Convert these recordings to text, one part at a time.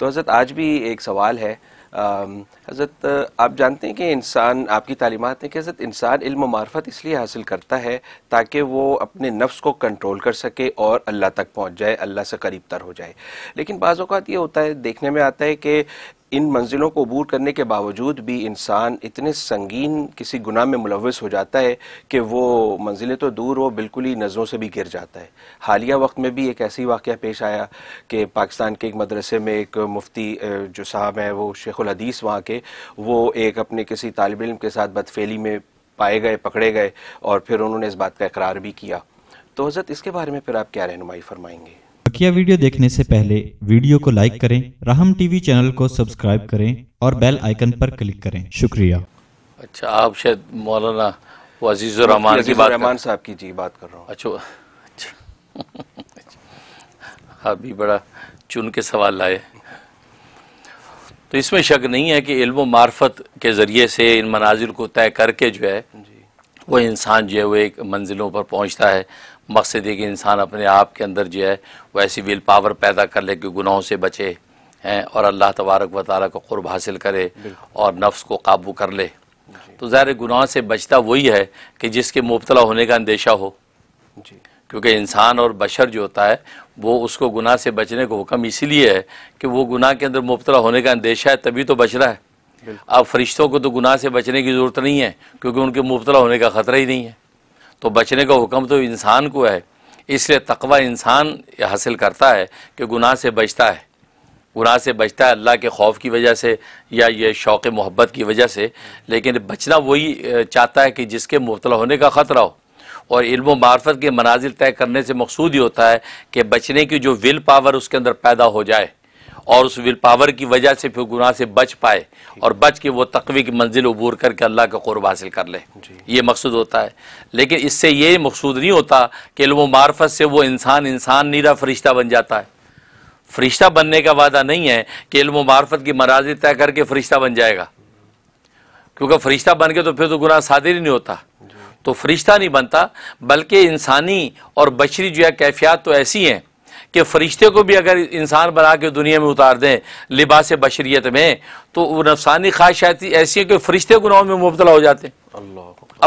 तो हज़रत आज भी एक सवाल है हज़रत आप जानते हैं कि इंसान आपकी तालीमत है कि हज़रत इंसान इल्म मार्फत इसलिए हासिल करता है ताकि वो अपने नफ्स को कंट्रोल कर सके और अल्लाह तक पहुंच जाए अल्लाह से करीब तर हो जाए लेकिन बाज़ात ये होता है देखने में आता है कि इन मंजिलों को अबूर करने के बावजूद भी इंसान इतने संगीन किसी गुनाह में मुलविस हो जाता है कि वो मंजिलें तो दूर वो बिल्कुल ही नज़रों से भी गिर जाता है हालिया वक्त में भी एक ऐसी वाक़ पेश आया कि पाकिस्तान के एक मदरसे में एक मुफ्ती जो साहब हैं वो शेखुलहदीस वहाँ के वो एक अपने किसी तालब इम के साथ बदफेली में पाए गए पकड़े गए और फिर उन्होंने इस बात का इकरार भी किया तो हज़रत इसके बारे में फिर आप क्या रहनुमाई फरमाएंगे बकिया वीडियो देखने से पहले वीडियो को लाइक करें राहम टीवी चैनल को सब्सक्राइब करें और बेल आइकन पर क्लिक करें शुक्रिया अच्छा आप शायद मौलाना अजीज़ुर रहमान की बात रहमान साहब की जी बात कर रहा हूँ अच्छा अच्छा आप भी बड़ा चुन के सवाल लाए तो इसमें शक नहीं है कि इल्म मार्फत के ज़रिए से इन मनाजिल को तय करके जो है वो इंसान जो है वो एक मंजिलों पर पहुंचता है मकसद है कि इंसान अपने आप के अंदर जो है वो ऐसी विल पावर पैदा कर ले कि गुनाहों से बचे हैं और अल्लाह तबारक व ताली को कुर्ब हासिल करे और नफ्स को काबू कर ले तो ज़ाहिर गुनाह से बचता वही है कि जिसके मुबतला होने का अंदेशा हो क्योंकि इंसान और बशर जो होता है वो उसको गुनाह से बचने का हुक्म इसीलिए है कि वो गुनाह के अंदर मुबतला होने का अंदेशा है तभी तो बच रहा है अब फरिश्तों को तो गुनाह से बचने की ज़रूरत नहीं है क्योंकि उनके मुबतला होने का ख़तरा ही नहीं है तो बचने का हुक्म तो इंसान को है इसलिए तकवा इंसान हासिल करता है कि गुनाह से बचता है गुनाह से बचता है अल्लाह के खौफ की वजह से या ये शौक़ मोहब्बत की वजह से लेकिन बचना वही चाहता है कि जिसके मुबतला होने का ख़तरा हो और इल्म मार्फत के मनाजिल तय करने से मकसूद ही होता है कि बचने की जो विल पावर उसके अंदर पैदा हो जाए और उस विल पावर की वजह से फिर गुनाह से बच पाए और बच के वो तकवी की मंजिल अबूर करके अल्लाह का कौरब हासिल कर ले ये मकसद होता है लेकिन इससे ये मकसूद नहीं होता कि इल्म मार्फत से वो इंसान इंसान नीरा फरिश्ता बन जाता है फरिश्ता बनने का वादा नहीं है कि इल्म मार्फत की मराजी तय करके फरिश्ता बन जाएगा क्योंकि फरिश्ता बन के तो फिर तो गुनाह सादिर ही नहीं होता तो फरिश्ता नहीं बनता बल्कि इंसानी और बशरी जो है कैफियात तो ऐसी हैं कि फ़रिश्ते को भी अगर इंसान बना के दुनिया में उतार दें लिबास बशरीत में तो वो नफसानी आती ऐसी है कि फ़रिश्ते गुनाहों में मुबतला हो जाते हैं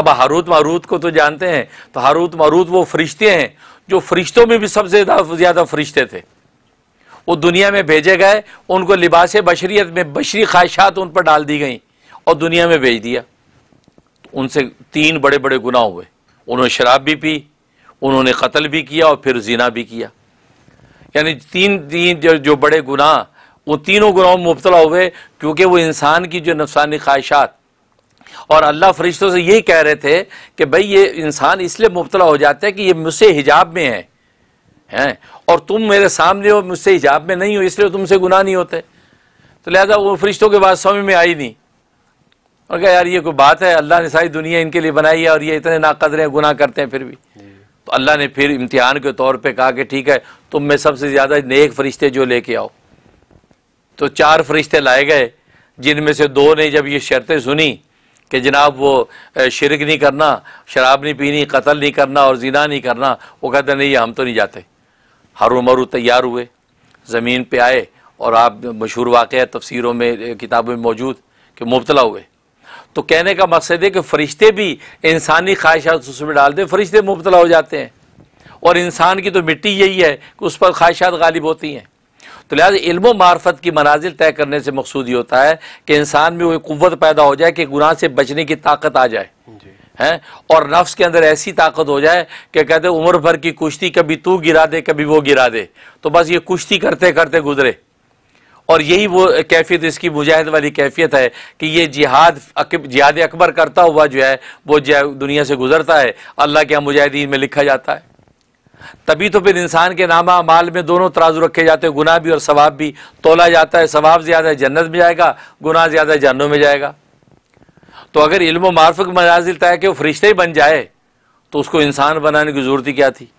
अब हारूत मारूत को तो जानते हैं तो हारूत मारूत वो फरिश्ते हैं जो फरिश्तों में भी सबसे ज़्यादा फरिश्ते थे वो दुनिया में भेजे गए उनको लिबास बशरीत में बशरी ख्वाहिशात उन पर डाल दी गई और दुनिया में भेज दिया तो उनसे तीन बड़े बड़े गुनाह हुए उन्होंने शराब भी पी उन्होंने कत्ल भी किया और फिर जीना भी किया यानी तीन तीन जो, जो बड़े गुनाह वो तीनों गुनाहों में मुबतला हुए क्योंकि वो इंसान की जो नफसानी ख्वाहिशात और अल्लाह फरिश्तों से यही कह रहे थे कि भाई ये इंसान इसलिए मुबतला हो जाता है कि ये मुझसे हिजाब में है हैं और तुम मेरे सामने हो मुझसे हिजाब में नहीं हो इसलिए तुमसे गुनाह नहीं होते तो लिहाजा वो फरिश्तों के बाद समझ में आई नहीं और क्या यार ये कोई बात है अल्लाह ने सारी दुनिया इनके लिए बनाई है और ये इतने नाकदरे गुनाह करते हैं फिर भी अल्लाह ने फिर इम्तिहान के तौर पे कहा कि ठीक है तुम में सबसे ज़्यादा नेक फरिश्ते जो लेके आओ तो चार फरिश्ते लाए गए जिनमें से दो ने जब ये शर्तें सुनी कि जनाब वो शिरक नहीं करना शराब नहीं पीनी कत्ल नहीं करना और जीना नहीं करना वो कहते नहीं हम तो नहीं जाते हर मरु तैयार हुए ज़मीन पर आए और आप मशहूर वाक़ तफसीरों में किताबों में मौजूद कि मुबतला हुए तो कहने का मकसद है कि फरिश्ते भी इंसानी ख्वाहिशात उसमें डाल दें फरिश्ते मुबतला हो जाते हैं और इंसान की तो मिट्टी यही है कि उस पर ख्वाहिशात गालिब होती हैं तो लिहाजा इल्मो मार्फत की मनाजिल तय करने से मकसूद ये होता है कि इंसान में वो कुत पैदा हो जाए कि गुनाह से बचने की ताकत आ जाए हैं और नफ्स के अंदर ऐसी ताकत हो जाए कि कहते उम्र भर की कुश्ती कभी तू गिरा दे कभी वो गिरा दे तो बस ये कुश्ती करते करते गुजरे और यही वो कैफियत इसकी मुजाहिद वाली कैफियत है कि ये जिहाद जिहाद अकबर करता हुआ जो है वो दुनिया से गुजरता है अल्लाह के मुजाहिदीन में लिखा जाता है तभी तो फिर इंसान के नामा माल में दोनों तराजू रखे जाते हैं गुनाह भी और सवाब भी तोला जाता है सवाब ज़्यादा जन्नत में जाएगा गुनाह ज़्यादा जहनों में जाएगा तो अगर इल्म मार्फ मनाजिल तय कि वो फरिश्ते ही बन जाए तो उसको इंसान बनाने की ज़रूरत ही क्या थी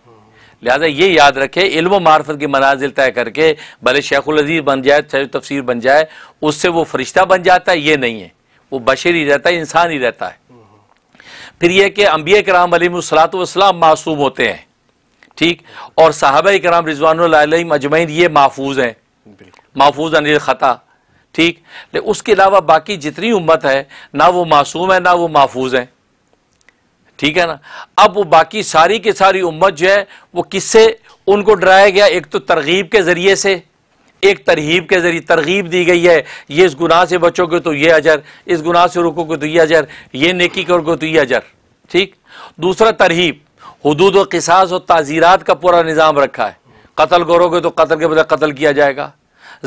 लिहाजा ये याद रखे इल्म मार्फत की मनाजिल तय करके भले शेखुलजीज़ बन जाए सैर तफसर बन जाए उससे वो फरिश्ता बन जाता है ये नहीं है वो बशर ही रहता है इंसान ही रहता है फिर यह कि अम्बिया कराम सलातम मासूम होते हैं ठीक और साहब कराम रिजवान अजमैन ये महफूज हैं महफूज अनिल ख़ता ठीक उसके अलावा बाकी जितनी उम्मत है ना वो मासूम है ना वो महफूज हैं ठीक है ना अब वो बाकी सारी की सारी उम्मत जो है वो किससे उनको डराया गया एक तो तरगीब के ज़रिए से एक तरहीब के ज़रिए तरगीब दी गई है ये इस गुनाह से बचोगे तो ये अजर इस गुनाह से रुकोगे तो ये अजर ये नेकी करोगे तो ये अजर ठीक दूसरा तरहीब हदूद और किसास और ताज़ीरत का पूरा निज़ाम रखा है कत्ल करोगे तो कत्ल के बदला कत्ल किया जाएगा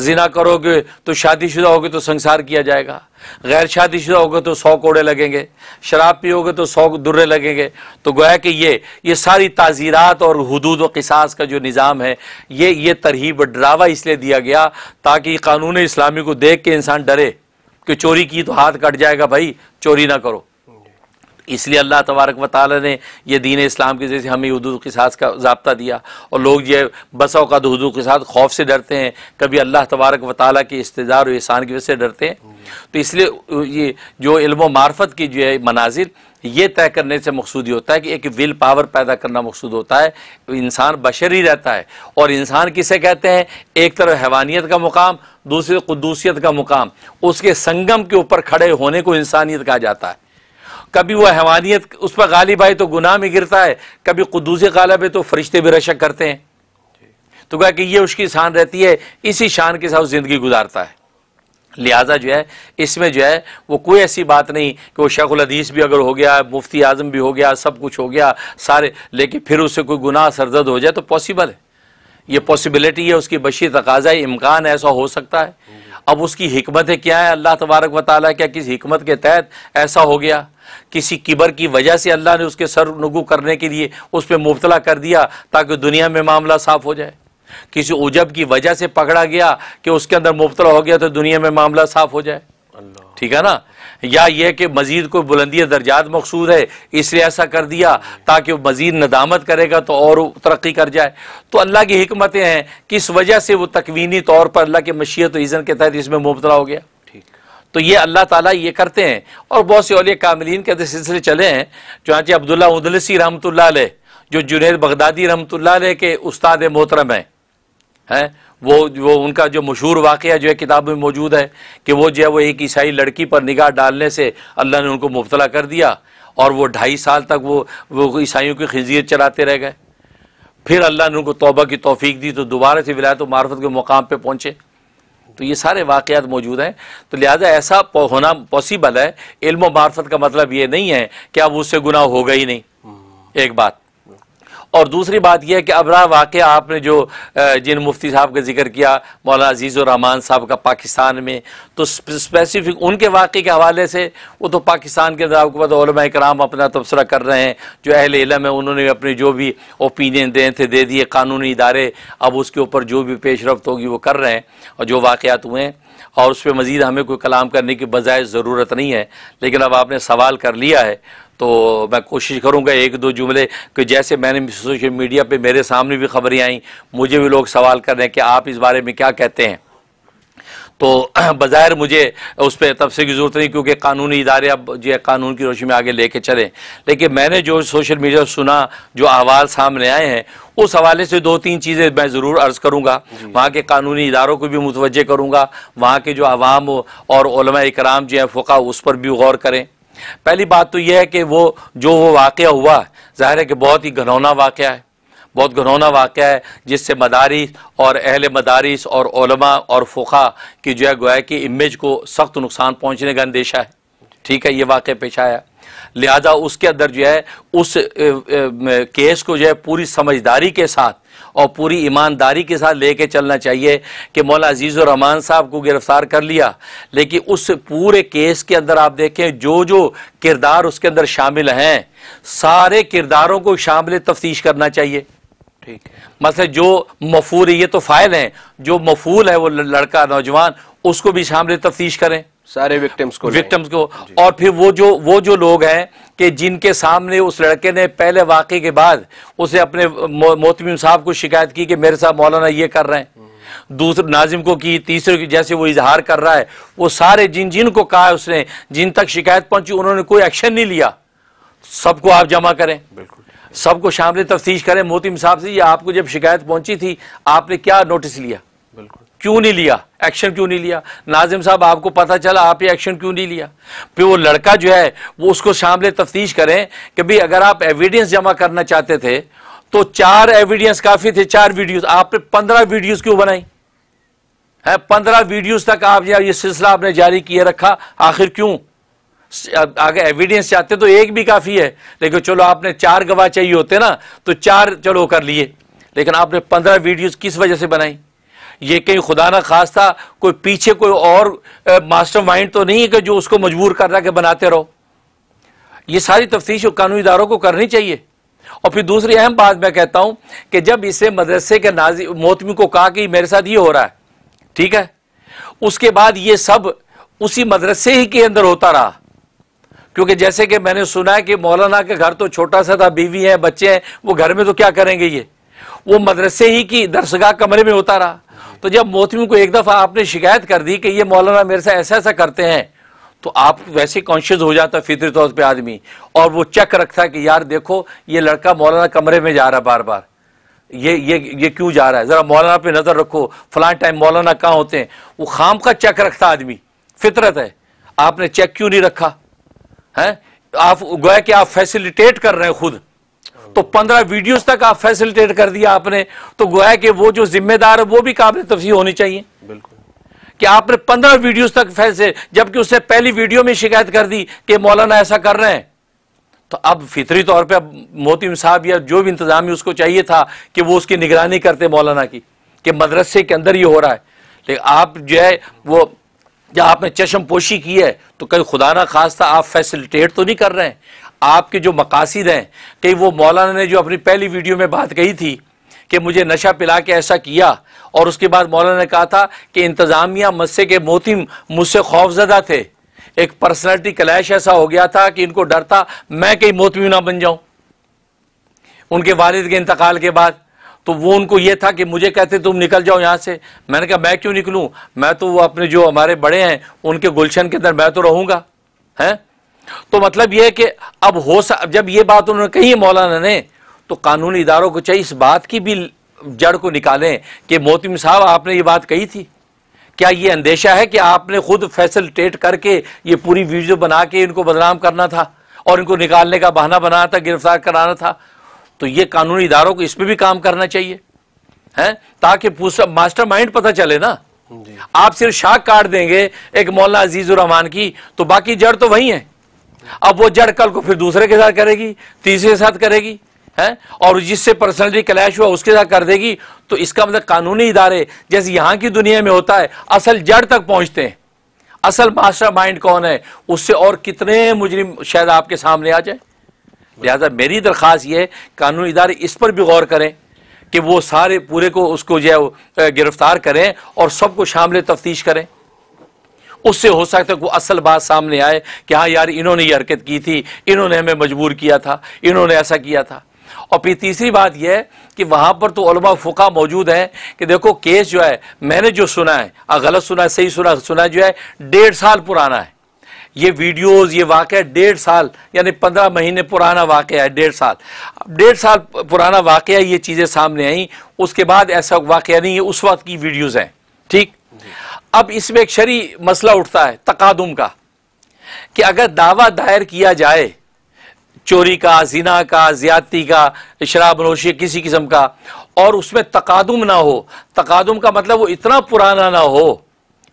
जिना करोगे तो शादीशुदा होगे तो संसार किया जाएगा गैर शादीशुदा होगे तो सौ कोड़े लगेंगे शराब पियोगे तो सौ दुर्रे लगेंगे तो गोया कि ये ये सारी ताज़ीरात और हदूद व किसास का जो निज़ाम है ये ये तरहीब डरावा इसलिए दिया गया ताकि कानून इस्लामी को देख के इंसान डरे कि चोरी की तो हाथ कट जाएगा भाई चोरी ना करो इसलिए अल्लाह तबारक व ताली ने यह दीन इस्लाम के जैसे हमें हदूद के साथ का जबता दिया और लोग ये बसा अवत हदूद के साथ खौफ से डरते हैं कभी अल्लाह तबारक व ताली के इस्तेदार और एहसान की वजह से डरते हैं तो इसलिए ये जो इल्म मार्फत की जो है मनाजिर ये तय करने से मकसूद ही होता है कि एक विल पावर पैदा करना मकसूद होता है इंसान बशर ही रहता है और इंसान किसे कहते हैं एक तरफ हैवानियत का मुकाम दूसरी कुदूसियत का मुकाम उसके संगम के ऊपर खड़े होने को इंसानियत कहा जाता है कभी वह हैवानियत उस पर गालिब आए तो गुनाह में गिरता है कभी कदूस गालब है तो फरिश्ते भी रशक करते हैं तो कहा कि यह उसकी शान रहती है इसी शान के साथ ज़िंदगी गुजारता है लिहाजा जो है इसमें जो है वो कोई ऐसी बात नहीं कि वो शेखुल हदीस भी अगर हो गया मुफ्ती आजम भी हो गया सब कुछ हो गया सारे लेकिन फिर उससे कोई गुनाह सरजद हो जाए तो पॉसिबल है ये पॉसिबिलिटी है उसकी बशी तकाजा इम्कान ऐसा हो सकता है अब उसकी हमतें क्या है अल्लाह तबारक वाली क्या किस हमत के तहत ऐसा हो गया किसी किबर की वजह से अल्लाह ने उसके सर नगू करने के लिए उस पर मुबतला कर दिया ताकि दुनिया में मामला साफ हो जाए किसी उजब की वजह से पकड़ा गया कि उसके अंदर मुबतला हो गया तो दुनिया में मामला साफ हो जाए ठीक है ना या यह कि मजीद कोई बुलंदी दर्जात मकसूद है इसलिए ऐसा कर दिया ताकि वो मजीद नदामत करेगा तो और तरक्की कर जाए तो अल्लाह की हमतें हैं किस वजह से वो तकवीनी तौर पर अल्लाह के मशीत ईज़न के तहत इसमें मुबतला हो गया तो ये अल्लाह ताला ये करते हैं और बहुत से अलिया कामिलीन के सिलसिले चले हैं चुनाचे अब्दुल्ला उदलसी रहमत जो जुनेद बगदादी रहमत ला के उस्ताद मोहतरम हैं हैं वो वो उनका जो मशहूर वाक़ जो है किताब में मौजूद है कि वो जो है वो एक ईसाई लड़की पर निगाह डालने से अल्लाह ने उनको मुबतला कर दिया और वो ढाई साल तक वो वो ईसाइयों की खजियत चलाते रह गए फिर अल्लाह ने उनको तोबा की तोफ़ी दी तो दोबारा से विलायत मार्फत के मुकाम पर पहुँचे तो ये सारे वाकयात मौजूद हैं तो लिहाजा ऐसा होना पॉसिबल है इल्म मार्फत का मतलब ये नहीं है कि अब उससे गुनाह होगा ही नहीं हम्म। एक बात और दूसरी बात यह है कि अबरा वाक़ आपने जो जिन मुफ्ती साहब का जिक्र किया मौलाना अजीज़ुररहमान साहब का पाकिस्तान में तो स्पेसिफिक उनके वाक़े के हवाले से वो तो पाकिस्तान के अंदर आपको पता कराम अपना तबसरा कर रहे हैं जो अहल इलम है उन्होंने अपने जो भी ओपिनियन दें थे दे दिए कानूनी इदारे अब उसके ऊपर जो भी रफ्त होगी वो कर रहे हैं और जो वाक़ात हुए हैं और उस पर मज़ीद हमें कोई कलाम करने की बजाय ज़रूरत नहीं है लेकिन अब आपने सवाल कर लिया है तो मैं कोशिश करूँगा एक दो जुमले कि जैसे मैंने सोशल मीडिया पे मेरे सामने भी खबरें आई मुझे भी लोग सवाल कर रहे हैं कि आप इस बारे में क्या कहते हैं तो बाज़ाहिर मुझे उस पर तबसे की ज़रूरत नहीं क्योंकि कानूनी इदारे अब जो है कानून की रोशनी में आगे लेके चलें लेकिन मैंने जो सोशल मीडिया सुना जो अहवाल सामने आए हैं उस हवाले से दो तीन चीज़ें मैं ज़रूर अर्ज़ करूँगा वहाँ के कानूनी इदारों को भी मुतवजह करूँगा वहाँ के जो आवाम और इकराम जो है फ़ुका उस पर भी गौर करें पहली बात तो यह है कि वो जो वो वाक़ हुआ ज़ाहिर है कि बहुत ही घनौना वाक़ है बहुत घनौना वाक़ है जिससे मदारिस और अहल मदारिस और और फ़ुखा की जो है गोया की इमेज को सख्त नुकसान पहुँचने का अंदेशा है ठीक है ये वाक़ पेश आया लिहाजा उसके अंदर जो है उस केस को जो है पूरी समझदारी के साथ और पूरी ईमानदारी के साथ लेके चलना चाहिए कि मौला रहमान साहब को गिरफ्तार कर लिया लेकिन उस पूरे केस के अंदर आप देखें जो जो किरदार उसके अंदर शामिल हैं सारे किरदारों को शामिल तफ्तीश करना चाहिए ठीक मतलब जो मफूल ये तो फ़ायल हैं जो मफूल है वो लड़का नौजवान उसको भी शामिल तफ्तीश करें सारे विक्टिम्स को विक्टिम्स को और फिर वो जो वो जो लोग हैं कि जिनके सामने उस लड़के ने पहले वाक़े के बाद उसे अपने मोतमिम साहब को शिकायत की कि मेरे साथ मौलाना ये कर रहे हैं हम्म। दूसरे नाजिम को की तीसरे की जैसे वो इजहार कर रहा है वो सारे जिन जिन को कहा उसने जिन तक शिकायत पहुंची उन्होंने कोई एक्शन नहीं लिया सबको आप जमा करें बिल्कुल सबको शामिल तफ्तीश करें मोतिम साहब से आपको जब शिकायत पहुंची थी आपने क्या नोटिस लिया बिल्कुल क्यों नहीं लिया एक्शन क्यों नहीं लिया नाजिम साहब आपको पता चला आप ये एक्शन क्यों नहीं लिया फिर वो लड़का जो है वो उसको सामने तफ्तीश करें कि भाई अगर आप एविडेंस जमा करना चाहते थे तो चार एविडेंस काफ़ी थे चार वीडियोस आपने पंद्रह वीडियोस क्यों बनाई है पंद्रह वीडियोस तक आप ये सिलसिला आपने जारी किए रखा आखिर क्यों अगर एविडेंस चाहते तो एक भी काफ़ी है लेकिन चलो आपने चार गवाह चाहिए होते ना तो चार चलो कर लिए लेकिन आपने पंद्रह वीडियोज किस वजह से बनाई ये कहीं खुदा ना खास था कोई पीछे कोई और मास्टर माइंड तो नहीं है कि जो उसको मजबूर कर रहा है कि बनाते रहो ये सारी तफ्तीश कानूनी इदारों को करनी चाहिए और फिर दूसरी अहम बात मैं कहता हूं कि जब इसे मदरसे के नाजी मोतमी को कहा कि मेरे साथ ये हो रहा है ठीक है उसके बाद ये सब उसी मदरसे ही के अंदर होता रहा क्योंकि जैसे कि मैंने सुना है कि मौलाना के घर तो छोटा सा था बीवी है बच्चे हैं वो घर में तो क्या करेंगे ये वो मदरसे ही की दरसगाह कमरे में होता रहा तो जब मोहतमी को एक दफ़ा आपने शिकायत कर दी कि ये मौलाना मेरे से ऐसा ऐसा करते हैं तो आप वैसे कॉन्शियस हो जाता फितरी तौर पर आदमी और वो चेक रखता है कि यार देखो ये लड़का मौलाना कमरे में जा रहा है बार बार ये ये ये क्यों जा रहा है ज़रा मौलाना पे नज़र रखो फलां टाइम मौलाना कहाँ होते हैं वो खाम का चेक रखता आदमी फितरत है आपने चेक क्यों नहीं रखा है आप गोया कि आप फैसिलिटेट कर रहे हैं खुद तो पंद्रह वीडियोस तक आप फैसिलिटेट कर दिया आपने तो गोया कि वो जो जिम्मेदार है वो भी काबिल तफसी होनी चाहिए बिल्कुल कि आपने पंद्रह वीडियोस तक फैसले जबकि उससे पहली वीडियो में शिकायत कर दी कि मौलाना ऐसा कर रहे हैं तो अब फितरी तौर पर मोहतिम साहब या जो भी इंतजाम उसको चाहिए था कि वो उसकी निगरानी करते मौलाना की कि मदरसे के अंदर ये हो रहा है लेकिन आप जो है वो जब आपने चश्म पोशी की है तो कहीं खुदा ना खास था आप फैसिलिटेट तो नहीं कर रहे हैं आपके जो मकासद हैं कहीं वो मौलाना ने जो अपनी पहली वीडियो में बात कही थी कि मुझे नशा पिला के ऐसा किया और उसके बाद मौलाना ने कहा था कि इंतज़ामिया मस्से के मोतिम मुझसे खौफजदा थे एक पर्सनैलिटी क्लैश ऐसा हो गया था कि इनको डर था मैं कहीं मोतमी ना बन जाऊं उनके वालिद के इंतकाल के बाद तो वो उनको ये था कि मुझे कहते तुम निकल जाओ यहाँ से मैंने कहा मैं क्यों निकलूँ मैं तो वो अपने जो हमारे बड़े हैं उनके गुलशन के अंदर मैं तो रहूँगा हैं तो मतलब यह कि अब हो सक जब ये बात उन्होंने कही मौलाना ने तो कानूनी इदारों को चाहिए इस बात की भी जड़ को निकालें कि मोतिम साहब आपने ये बात कही थी क्या ये अंदेशा है कि आपने खुद फैसिलिटेट करके ये पूरी वीडियो बना के इनको बदनाम करना था और इनको निकालने का बहाना बनाना था गिरफ्तार कराना था तो ये कानूनी इदारों को इस पर भी काम करना चाहिए हैं ताकि मास्टर माइंड पता चले ना आप सिर्फ शाख काट देंगे एक मौलाना अजीज़ुर रहमान की तो बाकी जड़ तो वही है अब वो जड़ कल को फिर दूसरे के साथ करेगी तीसरे के साथ करेगी है और जिससे पर्सनली क्लैश हुआ उसके साथ कर देगी तो इसका मतलब कानूनी इदारे जैसे यहां की दुनिया में होता है असल जड़ तक पहुंचते हैं असल मास्टर माइंड कौन है उससे और कितने मुजरिम शायद आपके सामने आ जाए लिहाजा मेरी दरख्वास्त यह है कानूनी इदारे इस पर भी गौर करें कि वो सारे पूरे को उसको जो है गिरफ्तार करें और सबको शामिल तफ्तीश करें उससे हो सकता है वो असल बात सामने आए कि हाँ यार इन्होंने ये हरकत की थी इन्होंने हमें मजबूर किया था इन्होंने ऐसा किया था और फिर तीसरी बात यह कि वहां पर तो उलमा फ़ुका मौजूद है कि देखो केस जो है मैंने जो सुना है गलत सुना है सही सुना सुना जो है डेढ़ साल पुराना है ये वीडियोस ये वाक़ डेढ़ साल यानी पंद्रह महीने पुराना वाक़ है डेढ़ साल डेढ़ साल पुराना वाक़ ये चीज़ें सामने आई उसके बाद ऐसा वाक़ नहीं है उस वक्त की वीडियोज़ हैं ठीक अब इसमें एक शरी मसला उठता है तकादम का कि अगर दावा दायर किया जाए चोरी का जिना का ज्यादती का शराब नोशी किसी किस्म का और उसमें तकादम ना हो तकादम का मतलब वो इतना पुराना ना हो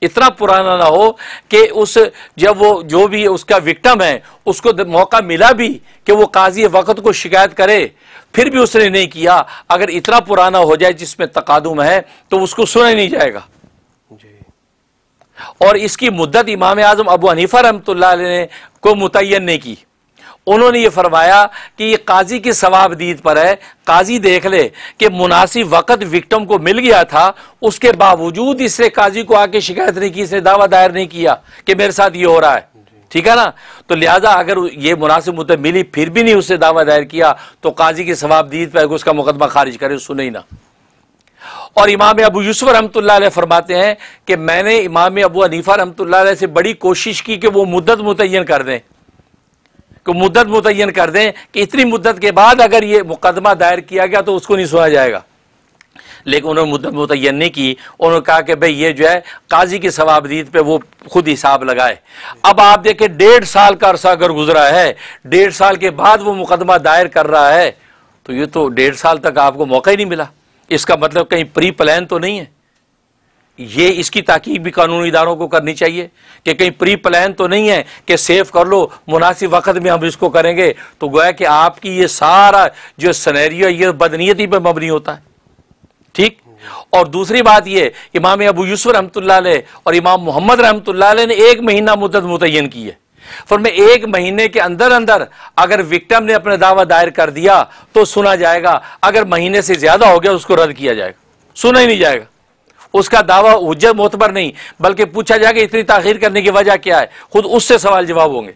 इतना पुराना ना हो कि उस जब वो जो भी उसका विक्टम है उसको मौका मिला भी कि वो काजी वक़्त को शिकायत करे फिर भी उसने नहीं किया अगर इतना पुराना हो जाए जिसमें तकादम है तो उसको सुना नहीं जाएगा और इसकी मुद्दत इमाम आजम अबू हनीफा रमत को मुतन नहीं की उन्होंने ये फरमाया कि ये काजी की सवाबदीद पर है काजी देख ले कि मुनासिब वक़्त विक्टम को मिल गया था उसके बावजूद इसने काजी को आके शिकायत नहीं की इसने दावा दायर नहीं किया कि मेरे साथ ये हो रहा है ठीक है ना तो लिहाजा अगर ये मुनासिब मुद्दे मिली फिर भी नहीं उसने दावा दायर किया तो काजी की सवाबदीद पर उसका मुकदमा खारिज करे सुने ही ना और इमाम अबू यूसुफ रहमत फरमाते हैं कि मैंने इमाम अबू हनीफा रहमत से बड़ी कोशिश की कि वो मुद्दत मुतन कर दें कि मुद्दत मुतन कर दें कि इतनी मुद्दत के बाद अगर ये मुकदमा दायर किया गया तो उसको नहीं सुना जाएगा लेकिन उन्होंने मुद्दत मुतन नहीं की उन्होंने कहा कि भाई ये जो है काजी की सवाबदीद पे वो खुद हिसाब लगाए अब आप देखें डेढ़ साल का अरसा अगर गुजरा है डेढ़ साल के बाद वो मुकदमा दायर कर रहा है तो ये तो डेढ़ साल तक आपको मौका ही नहीं मिला इसका मतलब कहीं प्री प्लान तो नहीं है ये इसकी ताकीब भी कानूनी इदारों को करनी चाहिए कि कहीं प्री प्लान तो नहीं है कि सेफ कर लो मुनासिब वक्त में हम इसको करेंगे तो गोया कि आपकी ये सारा जो सनेरियो ये बदनीयती पर मबनी होता है ठीक और दूसरी बात यह इमाम अबू यूसुफ रहमत और इमाम मोहम्मद रहमत ने एक महीना मुद्दत मुतन की है फरमा एक महीने के अंदर अंदर अगर विक्टम ने अपना दावा दायर कर दिया तो सुना जाएगा अगर महीने से ज्यादा हो गया उसको रद्द किया जाएगा सुना ही नहीं जाएगा उसका दावा हजत मोतबर नहीं बल्कि पूछा जाएगा इतनी ताखिर करने की वजह क्या है खुद उससे सवाल जवाब होंगे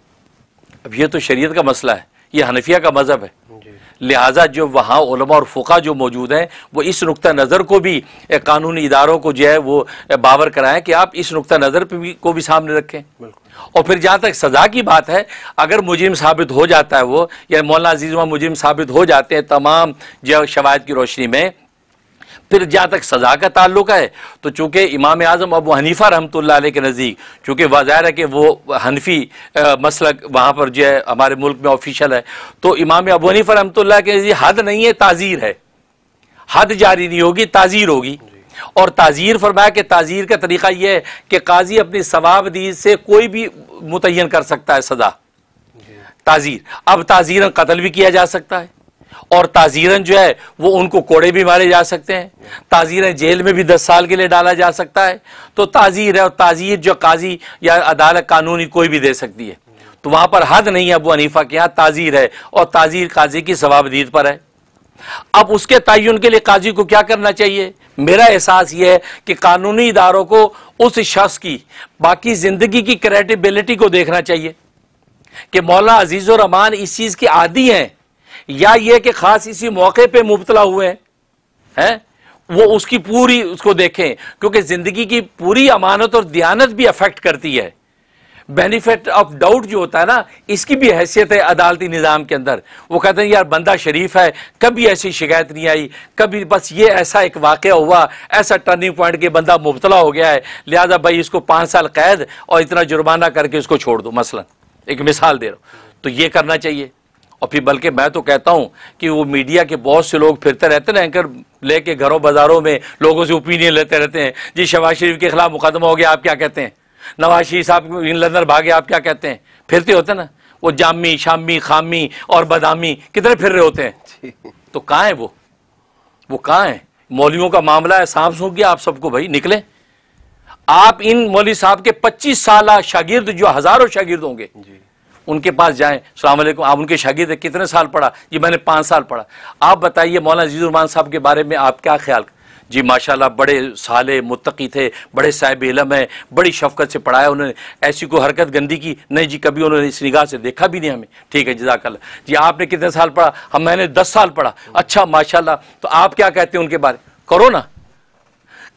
अब यह तो शरीयत का मसला है यह हनफिया का मजहब है लिहाजा जो वहाँ और फ़ुका जो मौजूद हैं वो इस नुक़ नज़र को भी कानूनी इदारों को जो है वो बावर कराएं कि आप इस नुक़ नज़र भी को भी सामने रखें बिल्कुल और फिर जहाँ तक सज़ा की बात है अगर मुजिम साबित हो जाता है वो या मौलाना अजीज़ा मुजिम साबित हो जाते हैं तमाम जो शवायद की रोशनी में फिर जहाँ तक सज़ा का ताल्लुक है तो चूँकि इमाम आज़म अबू हनीफ़ा रहमतुल्लाह के नज़दीक चूँकि वाजहर है कि वो हनफी मसलक वहाँ पर जो है हमारे मुल्क में ऑफिशल है तो इमाम अबू हनीफ़ा रहमतुल्लाह के नज़दीक हद नहीं है ताज़ीर है हद जारी नहीं होगी ताज़ीर होगी और ताज़ीर फरमाया कि ताज़ीर का तरीक़ा यह है कि काजी अपनी सवाब दी से कोई भी मुतन कर सकता है सजा ताज़ीर अब ताज़ीरन कत्ल भी किया जा सकता है और ताज़ीरन जो है वो उनको कोड़े भी मारे जा सकते हैं ताज़ीरन जेल में भी दस साल के लिए डाला जा सकता है तो ताज़ीर है और ताज़ीर जो काजी या अदालत कानूनी कोई भी दे सकती है तो वहां पर हद नहीं है अबू हनीफा के यहां ताज़ीर है और ताज़ीर काजी की सवाबदीद पर है अब उसके तयन के लिए काजी को क्या करना चाहिए मेरा एहसास यह है कि कानूनी इदारों को उस शख्स की बाकी ज़िंदगी की क्रेडिबिलिटी को देखना चाहिए कि मौला अजीज़ुररहमान इस चीज़ के आदि हैं या ये कि ख़ास इसी मौके पर मुबतला हुए हैं है? वो उसकी पूरी उसको देखें क्योंकि ज़िंदगी की पूरी अमानत और दियानत भी अफेक्ट करती है बेनिफिट ऑफ डाउट जो होता है ना इसकी भी हैसियत है अदालती निज़ाम के अंदर वो कहते हैं यार बंदा शरीफ है कभी ऐसी शिकायत नहीं आई कभी बस ये ऐसा एक वाक़ हुआ ऐसा टर्निंग पॉइंट कि बंदा मुबतला हो गया है लिहाजा भाई इसको पाँच साल कैद और इतना जुर्माना करके इसको छोड़ दो मसला एक मिसाल दे रहा हूँ तो ये करना चाहिए और फिर बल्कि मैं तो कहता हूँ कि वो मीडिया के बहुत से लोग फिरते रहते ना एंकर लेके घरों बाजारों में लोगों से ओपिनियन लेते रहते हैं जी शबाज शरीफ के खिलाफ मुकदमा हो गया आप क्या कहते हैं नवाशी साहब लंदर भागे आप क्या कहते हैं फिरते होते ना वो जामी शामी खामी और बदामी कितने फिर रहे होते हैं तो कहाँ है वो वो कहाँ है मौलियों का मामला है सांप सूख गया आप सबको भाई निकले आप इन मौली साहब के 25 साल शागिर्द जो हजारों शागिर्द होंगे उनके पास जाएं सलाम आप उनके शागिर्द कितने साल पढ़ा जी मैंने पांच साल पढ़ा आप बताइए मौलाना अजीजुरमान साहब के बारे में आप क्या ख्याल कर? जी माशाल्लाह बड़े साले मुतकी थे बड़े साहिब इलम हैं बड़ी शफकत से पढ़ाया उन्होंने ऐसी कोई हरकत गंदी की नहीं जी कभी उन्होंने इस निगाह से देखा भी नहीं हमें ठीक है जजाकल जी आपने कितने साल पढ़ा हम मैंने दस साल पढ़ा अच्छा माशाला तो आप क्या कहते हैं उनके बारे करो ना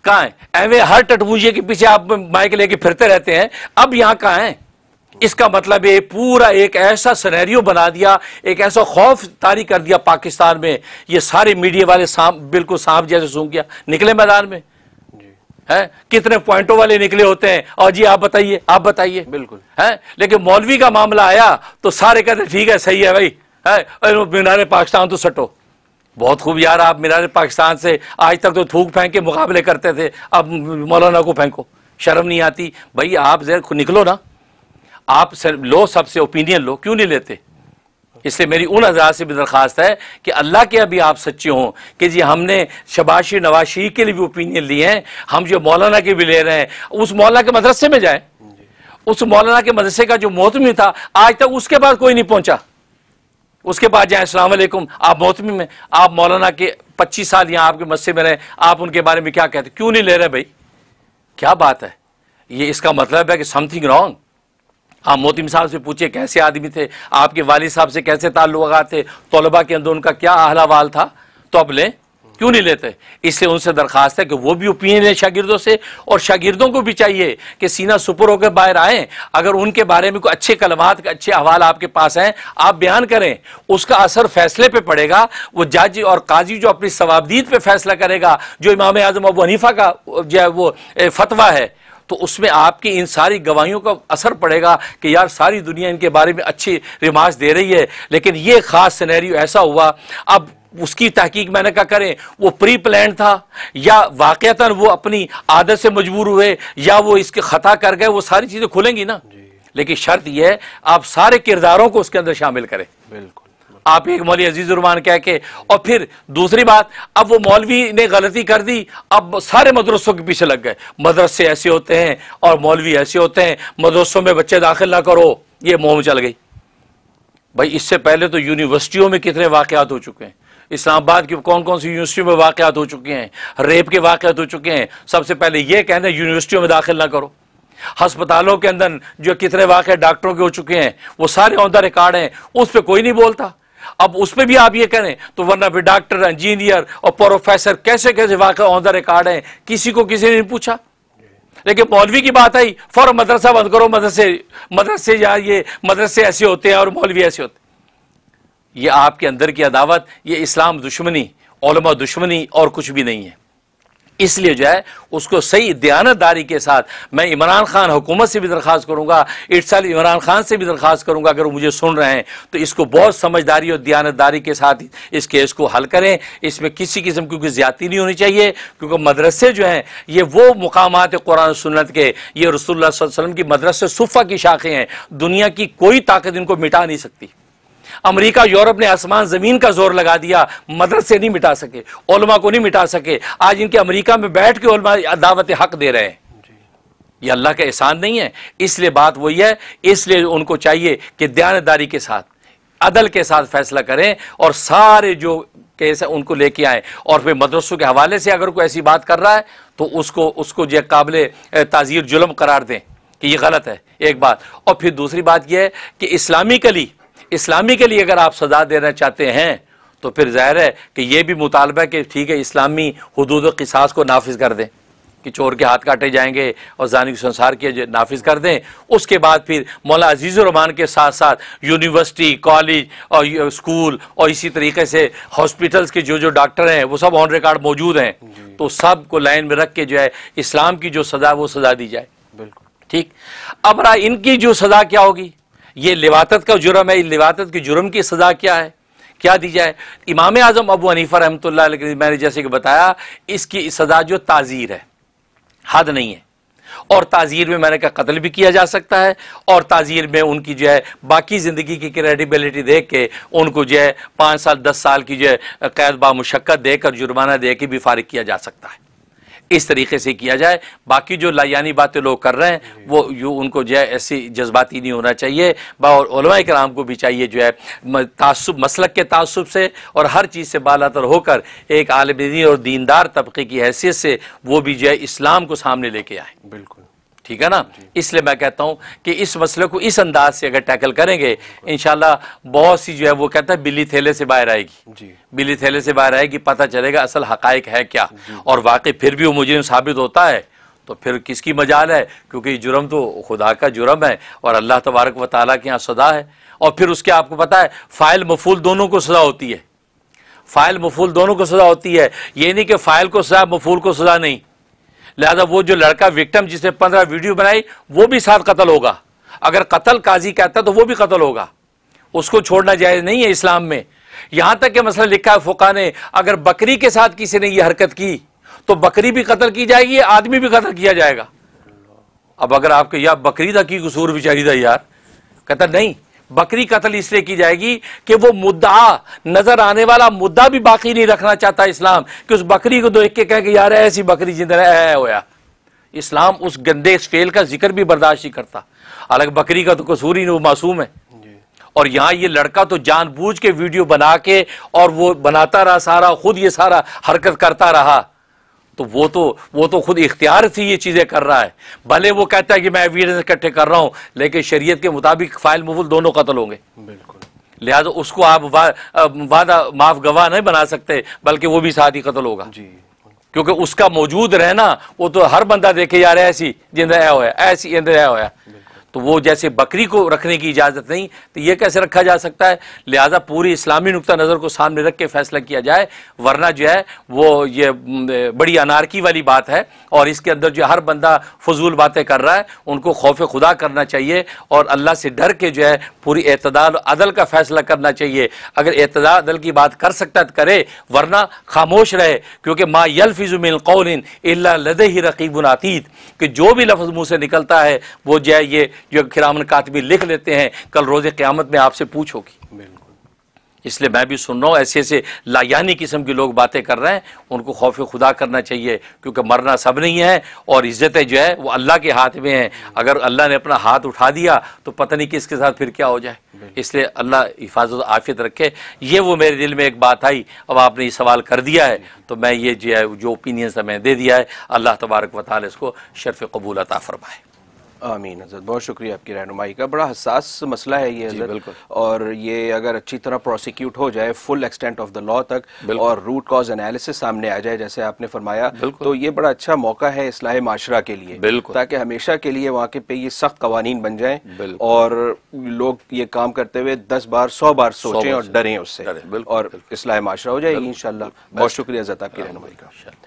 कहाँ हैं एवे हर टटबूजिए के पीछे आप माइक लेके फिरते रहते हैं अब यहाँ कहाँ हैं इसका मतलब ये पूरा एक ऐसा सनेरियो बना दिया एक ऐसा खौफ तारी कर दिया पाकिस्तान में ये सारे मीडिया वाले सांप बिल्कुल सांप जैसे सूंघ गया निकले मैदान में है कितने पॉइंटों वाले निकले होते हैं और जी आप बताइए आप बताइए बिल्कुल है लेकिन मौलवी का मामला आया तो सारे कहते ठीक है सही है भाई है मीनार पाकिस्तान तो सटो बहुत खूब यार आप मीनार पाकिस्तान से आज तक तो थूक फेंक के मुकाबले करते थे अब मौलाना को फेंको शर्म नहीं आती भाई आप जरा निकलो ना आप लो सबसे ओपिनियन लो क्यों नहीं लेते इसलिए मेरी उन हजार से भी दरख्वास्त है कि अल्लाह के अभी आप सच्चे हों कि जी हमने शबाशी नवाशी के लिए भी ओपिनियन लिए हैं हम जो मौलाना के भी ले रहे हैं उस मौलाना के मदरसे में जाए उस मौलाना के मदरसे का जो मोहतमी था आज तक उसके बाद कोई नहीं पहुंचा उसके बाद जाए असलम आप मोहतमी में आप मौलाना के पच्चीस साल यहाँ आपके मदसे में रहे आप उनके बारे में क्या कहते क्यों नहीं ले रहे भाई क्या बात है ये इसका मतलब है कि समथिंग रॉन्ग आप हाँ, मोतिम साहब से पूछिए कैसे आदमी थे आपके वाल साहब से कैसे ताल्लुका थे तलबा के अंदर उनका क्या वाल था तो अब लें क्यों नहीं लेते इसलिए उनसे दरखास्त है कि वो भी ओपिनियन लें शागिर्दों से और शागिर्दों को भी चाहिए कि सीना सुपर होकर बाहर आए अगर उनके बारे में कोई अच्छे कलमात अच्छे अहवाल आपके पास हैं आप बयान करें उसका असर फैसले पर पड़ेगा वो जज और काजी जो अपनी सवाबदीद पे फैसला करेगा जो इमाम आजम अबू हनीफा का जो है वो फतवा है तो उसमें आपकी इन सारी गवाहियों का असर पड़ेगा कि यार सारी दुनिया इनके बारे में अच्छी रिमार्क्स दे रही है लेकिन ये ख़ास सिनेरियो ऐसा हुआ अब उसकी तहकीक मैंने कहा करें वो प्री प्लान था या वाक़ता वो अपनी आदत से मजबूर हुए या वो इसके ख़ता कर गए वो सारी चीज़ें खुलेंगी ना लेकिन शर्त यह है आप सारे किरदारों को उसके अंदर शामिल करें बिल्कुल आप एक मौलवी अजीज़ुरमान कह के और फिर दूसरी बात अब वो मौलवी ने गलती कर दी अब सारे मदरसों के पीछे लग गए मदरसे ऐसे होते हैं और मौलवी ऐसे होते हैं मदरसों में बच्चे दाखिल ना करो ये मोम चल गई भाई इससे पहले तो यूनिवर्सिटियों में कितने वाकत हो चुके हैं इस्लामाबाद की कौन कौन सी यूनिवर्सिटियों में वाकत हो चुके हैं रेप के वाकत हो चुके हैं सबसे पहले ये कहना यूनिवर्सिटियों में दाखिल ना करो हस्पतालों के अंदर जो कितने वाक़ डॉक्टरों के हो चुके हैं वो सारे ऑन रिकार्ड रिकॉर्ड हैं उस पर कोई नहीं बोलता अब उस पर भी आप ये करें तो वरना फिर डॉक्टर इंजीनियर और प्रोफेसर कैसे कैसे वाकई ऑन द रिकॉर्ड हैं किसी को किसी ने नहीं पूछा लेकिन मौलवी की बात आई फौरन मदरसा बंद करो मदरसे मदरसे या ये मदरसे ऐसे होते हैं और मौलवी ऐसे होते ये आपके अंदर की अदावत ये इस्लाम दुश्मनी दुश्मनी और कुछ भी नहीं है इसलिए जो है उसको सही दयानतदारी के साथ मैं इमरान खान हुकूमत से भी दरख्वास्त करूँगा साल इमरान खान से भी दरख्वास्त करूँगा अगर वो मुझे सुन रहे हैं तो इसको बहुत समझदारी और दयानतदारी के साथ इस केस को हल करें इसमें किसी किस्म की कोई ज्यादा नहीं होनी चाहिए क्योंकि मदरसे जो हैं ये वो है कुरान सुन्नत के ये रसोल्ला वसलम की मदरसे सुफ़ा की शाखें हैं दुनिया की कोई ताकत इनको मिटा नहीं सकती अमेरिका यूरोप ने आसमान ज़मीन का जोर लगा दिया मदरसे नहीं मिटा सके ओलमा को नहीं मिटा सके आज इनके अमेरिका में बैठ के ओलमा दावत हक दे रहे हैं ये अल्लाह का एहसान नहीं है इसलिए बात वही है इसलिए उनको चाहिए कि दयानदारी के साथ अदल के साथ फैसला करें और सारे जो केस है उनको लेके आए और फिर मदरसों के हवाले से अगर कोई ऐसी बात कर रहा है तो उसको उसको जो काबिल ताज़ीर जुल्म करार दें कि ये गलत है एक बात और फिर दूसरी बात यह है कि इस्लामिकली इस्लामी के लिए अगर आप सजा देना चाहते हैं तो फिर जाहिर है कि यह भी मुतालबा कि ठीक है इस्लामी हदूद किसास को नाफिज कर दें कि चोर के हाथ काटे जाएंगे और जानी संसार के नाफिज कर दें उसके बाद फिर मौला अजीज़ुररहमान के साथ साथ यूनिवर्सिटी कॉलेज और स्कूल और इसी तरीके से हॉस्पिटल्स के जो जो डॉक्टर हैं वो सब ऑन रिकॉर्ड मौजूद हैं तो सब को लाइन में रख के जो है इस्लाम की जो सज़ा वो सज़ा दी जाए बिल्कुल ठीक अब रहा इनकी जो सज़ा क्या होगी ये लिवातत का जुर्म है लिवातत के जुर्म की सज़ा क्या है क्या दी जाए इमाम आज़म अबू हनीफ़ा रहमत मैंने जैसे कि बताया इसकी सज़ा जो ताज़ीर है हद नहीं है और ताज़ीर में मैंने कहा कत्ल भी किया जा सकता है और ताज़ीर में उनकी जो है बाकी ज़िंदगी की क्रेडिबिलिटी देख के उनको जो है पाँच साल दस साल की जो है कैद बामुशक्क़त देकर जुर्माना दे के भी फारिग किया जा सकता है इस तरीके से किया जाए बाकी जो लायानी बातें लोग कर रहे हैं वो यूँ उनको जो है ऐसी जज्बाती नहीं होना चाहिए और कराम को भी चाहिए जो है तसब मसलक के तसब से और हर चीज़ से तर होकर एक आलमी और दीनदार तबके की हैसियत से वो भी जो है इस्लाम को सामने लेके आए बिल्कुल ठीक है ना इसलिए मैं कहता हूं कि इस मसले को इस अंदाज से अगर टैकल करेंगे इनशाला बहुत सी जो है वो कहता है बिल्ली थैले से बाहर आएगी बिल्ली थैले से बाहर आएगी पता चलेगा असल हकायक है क्या और वाकई फिर भी वो मुजरिम साबित होता है तो फिर किसकी मजाल है क्योंकि जुर्म तो खुदा का जुर्म है और अल्लाह तबारक व ताली के यहाँ सदा है और फिर उसके आपको पता है फ़ाइल मफूल दोनों को सजा होती है फ़ाइल मफूल दोनों को सजा होती है ये नहीं कि फ़ाइल को सजा मफूल को सजा नहीं लिहाजा वो जो लड़का विक्टम जिसने पंद्रह वीडियो बनाई वो भी साथ कत्ल होगा अगर कत्ल काजी कहता तो वो भी कत्ल होगा उसको छोड़ना जायज़ नहीं है इस्लाम में यहां तक के मसला लिखा है फुका ने अगर बकरी के साथ किसी ने यह हरकत की तो बकरी भी कत्ल की जाएगी आदमी भी कत्ल किया जाएगा अब अगर आपके यार बकरी था की कसूर बेचारी था यार कहता नहीं बकरी कत्ल इसलिए की जाएगी कि वो मुद्दा नजर आने वाला मुद्दा भी बाकी नहीं रखना चाहता इस्लाम कि उस बकरी को देख तो के कह के यार ऐसी बकरी जिंदा है होया इस्लाम उस गंदे इस फेल का जिक्र भी बर्दाश्त ही करता अलग बकरी का तो कसूर ही नहीं वो मासूम है और यहां ये लड़का तो जानबूझ के वीडियो बना के और वो बनाता रहा सारा खुद ये सारा हरकत करता रहा तो वो तो वो तो खुद इख्तियार से ये चीज़ें कर रहा है भले वो कहता है कि मैं एविडेंस इकट्ठे कर रहा हूं लेकिन शरीयत के मुताबिक फाइल मुफुल दोनों कत्ल होंगे बिल्कुल लिहाजा उसको आप वा, वादा माफ गवाह नहीं बना सकते बल्कि वो भी साथ ही कत्ल होगा जी क्योंकि उसका मौजूद रहना वो तो हर बंदा देखे यार ऐसी जिंदा होया ऐसी जिंदा होया तो वो जैसे बकरी को रखने की इजाज़त नहीं तो ये कैसे रखा जा सकता है लिहाजा पूरी इस्लामी नुक़ नज़र को सामने रख के फैसला किया जाए वरना जो है वो ये बड़ी अनारकी वाली बात है और इसके अंदर जो हर बंदा फजूल बातें कर रहा है उनको खौफ खुदा करना चाहिए और अल्लाह से डर के जो है पूरी एतदाल अदल का फैसला करना चाहिए अगर अदल की बात कर सकता है तो करे वरना खामोश रहे क्योंकि मा यलफिजुमिलकौलिन लदे ही रकीबुन आतीत कि जो भी लफ्ज़ मुँह से निकलता है वो जो है ये जो खिरामन कातबी लिख लेते हैं कल रोज़ क़्यामत में आपसे पूछोगी बिल्कुल इसलिए मैं भी सुन रहा हूँ ऐसे ऐसे लायानी किस्म के लोग बातें कर रहे हैं उनको खौफ खुदा करना चाहिए क्योंकि मरना सब नहीं है और इज़्ज़तें जो है वो अल्लाह के हाथ में हैं अगर अल्लाह ने अपना हाथ उठा दिया तो पता नहीं किसके साथ फिर क्या हो जाए इसलिए अल्लाह हिफाजत आफियत रखे ये वो मेरे दिल में एक बात आई अब आपने ये सवाल कर दिया है तो मैं ये जो है जो ओपिनियन मैंने दे दिया है अल्लाह तबारक वाल इसको शर्फ़ कबूल अता फरमाए आमीन हजरत बहुत शुक्रिया आपकी रहनुमाई का बड़ा हसास मसला है ये हजरत और ये अगर अच्छी तरह प्रोसिक्यूट हो जाए full extent of the law तक और रूट कॉज एनालिसिस सामने आ जाए जैसे आपने फरमाया तो ये बड़ा अच्छा मौका है इसलाह माशरा के लिए बिल्कुल ताकि हमेशा के लिए वहाँ के पे ये सख्त कवानीन बन जाए और लोग ये काम करते हुए दस बार सौ बार सोचें और डरें उससे और इसलाह माशरा हो जाएगी इनशाला बहुत शुक्रिया हजरत आपकी रहनुमाई का